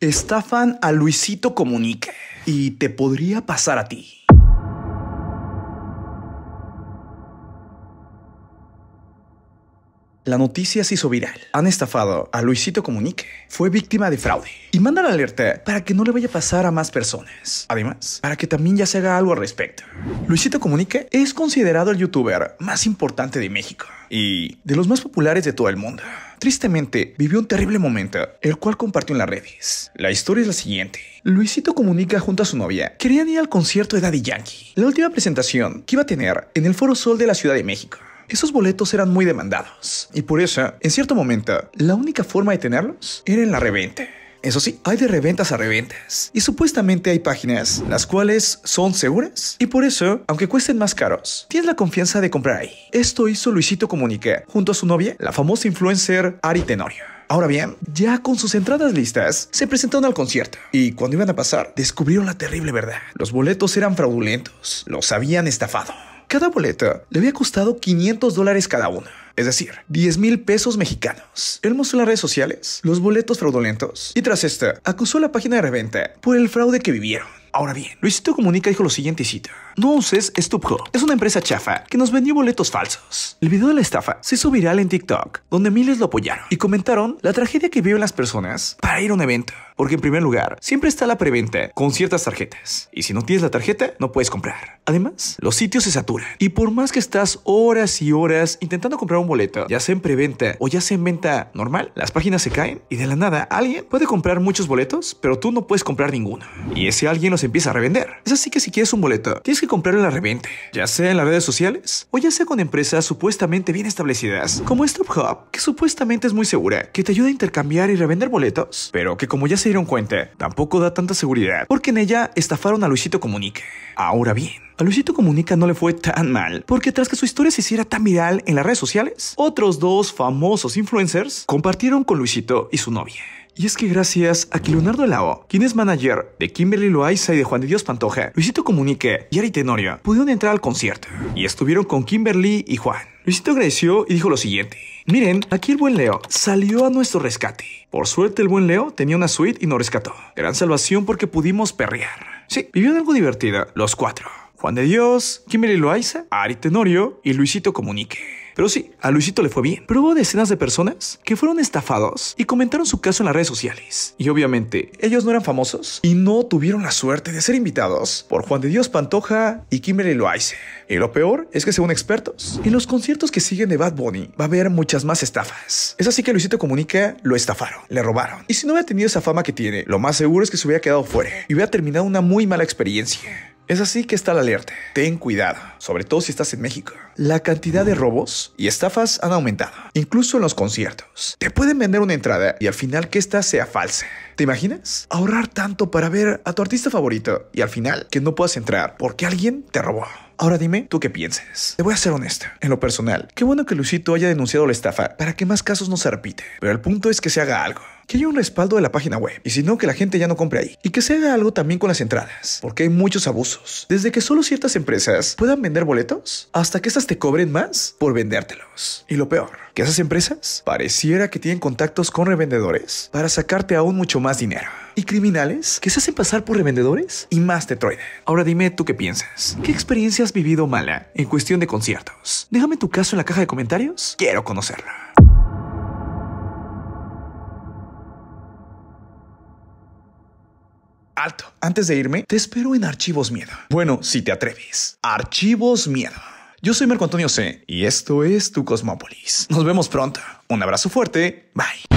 Estafan a Luisito Comunique y te podría pasar a ti. La noticia se hizo viral. Han estafado a Luisito Comunique. Fue víctima de fraude. Y manda la alerta para que no le vaya a pasar a más personas. Además, para que también ya se haga algo al respecto. Luisito Comunique es considerado el youtuber más importante de México y de los más populares de todo el mundo. Tristemente, vivió un terrible momento, el cual compartió en las redes. La historia es la siguiente. Luisito comunica junto a su novia, querían ir al concierto de Daddy Yankee, la última presentación que iba a tener en el Foro Sol de la Ciudad de México. Esos boletos eran muy demandados, y por eso, en cierto momento, la única forma de tenerlos era en la reventa. Eso sí, hay de reventas a reventas. Y supuestamente hay páginas las cuales son seguras. Y por eso, aunque cuesten más caros, tienes la confianza de comprar ahí. Esto hizo Luisito Comunique junto a su novia, la famosa influencer Ari Tenorio. Ahora bien, ya con sus entradas listas, se presentaron al concierto y cuando iban a pasar, descubrieron la terrible verdad. Los boletos eran fraudulentos, los habían estafado. Cada boleto le había costado 500 dólares cada uno es decir, 10 mil pesos mexicanos. Él mostró las redes sociales los boletos fraudulentos y tras esto, acusó a la página de reventa por el fraude que vivieron. Ahora bien, Luisito Comunica dijo lo siguiente y cita. No uses StubHub. Es una empresa chafa que nos vendió boletos falsos. El video de la estafa se hizo viral en TikTok, donde miles lo apoyaron y comentaron la tragedia que viven las personas para ir a un evento. Porque en primer lugar, siempre está la preventa con ciertas tarjetas. Y si no tienes la tarjeta, no puedes comprar. Además, los sitios se saturan. Y por más que estás horas y horas intentando comprar un boleto, ya sea en preventa o ya sea en venta normal, las páginas se caen y de la nada alguien puede comprar muchos boletos, pero tú no puedes comprar ninguno. Y ese alguien los empieza a revender. Es así que si quieres un boleto, tienes que comprar en la reviente, ya sea en las redes sociales o ya sea con empresas supuestamente bien establecidas, como StubHub, que supuestamente es muy segura, que te ayuda a intercambiar y revender boletos, pero que como ya se dieron cuenta, tampoco da tanta seguridad, porque en ella estafaron a Luisito Comunique. Ahora bien, a Luisito Comunica no le fue tan mal, porque tras que su historia se hiciera tan viral en las redes sociales, otros dos famosos influencers compartieron con Luisito y su novia. Y es que gracias a que Leonardo Lao, quien es manager de Kimberly Loaiza y de Juan de Dios Pantoja, Luisito Comunique y Ari Tenorio pudieron entrar al concierto y estuvieron con Kimberly y Juan. Luisito agradeció y dijo lo siguiente. Miren, aquí el buen Leo salió a nuestro rescate. Por suerte el buen Leo tenía una suite y nos rescató. Gran salvación porque pudimos perrear. Sí, vivió algo divertido los cuatro. Juan de Dios, Kimberly Loaiza, Ari Tenorio y Luisito Comunique. Pero sí, a Luisito le fue bien, pero hubo decenas de personas que fueron estafados y comentaron su caso en las redes sociales. Y obviamente, ellos no eran famosos y no tuvieron la suerte de ser invitados por Juan de Dios Pantoja y Kimberly Loaiza. Y lo peor es que según expertos, en los conciertos que siguen de Bad Bunny va a haber muchas más estafas. Es así que Luisito Comunica lo estafaron, le robaron. Y si no hubiera tenido esa fama que tiene, lo más seguro es que se hubiera quedado fuera y hubiera terminado una muy mala experiencia. Es así que está la alerta. Ten cuidado, sobre todo si estás en México. La cantidad de robos y estafas han aumentado, incluso en los conciertos. Te pueden vender una entrada y al final que esta sea falsa. ¿Te imaginas? Ahorrar tanto para ver a tu artista favorito y al final que no puedas entrar porque alguien te robó. Ahora dime, ¿tú qué piensas? Te voy a ser honesta. En lo personal, qué bueno que Luisito haya denunciado la estafa para que más casos no se repite. Pero el punto es que se haga algo que haya un respaldo de la página web y si no que la gente ya no compre ahí y que se haga algo también con las entradas, porque hay muchos abusos, desde que solo ciertas empresas puedan vender boletos hasta que estas te cobren más por vendértelos. Y lo peor, que esas empresas pareciera que tienen contactos con revendedores para sacarte aún mucho más dinero. Y criminales que se hacen pasar por revendedores y más te Ahora dime tú qué piensas. ¿Qué experiencia has vivido mala en cuestión de conciertos? Déjame tu caso en la caja de comentarios. Quiero conocerla. Alto, antes de irme, te espero en Archivos Miedo. Bueno, si te atreves. Archivos Miedo. Yo soy Marco Antonio C. y esto es Tu Cosmópolis. Nos vemos pronto. Un abrazo fuerte. Bye.